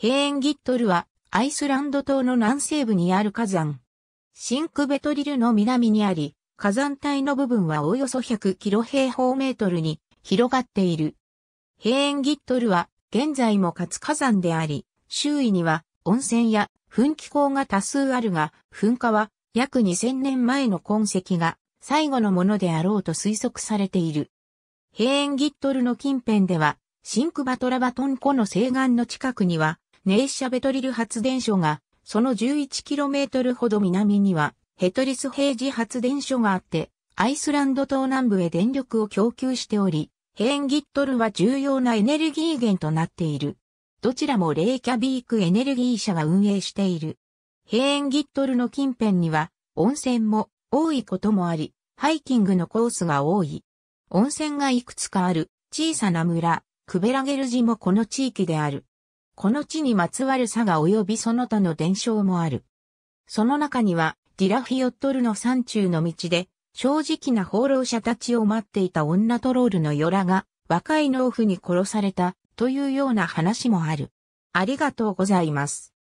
ヘーンギットルはアイスランド島の南西部にある火山。シンクベトリルの南にあり、火山帯の部分はおよそ100キロ平方メートルに広がっている。ヘーンギットルは現在も活火山であり、周囲には温泉や噴気口が多数あるが、噴火は約2000年前の痕跡が最後のものであろうと推測されている。ヘーンギットルの近辺では、シンクバトラバトン湖の西岸の近くには、ネイシャベトリル発電所が、その 11km ほど南には、ヘトリス平時発電所があって、アイスランド東南部へ電力を供給しており、ヘーンギットルは重要なエネルギー源となっている。どちらもレイキャビークエネルギー社が運営している。ヘーンギットルの近辺には温泉も多いこともあり、ハイキングのコースが多い。温泉がいくつかある小さな村、クベラゲルジもこの地域である。この地にまつわる佐賀及びその他の伝承もある。その中には、ディラフィオットルの山中の道で、正直な放浪者たちを待っていた女トロールのヨラが、若い農夫に殺された、というような話もある。ありがとうございます。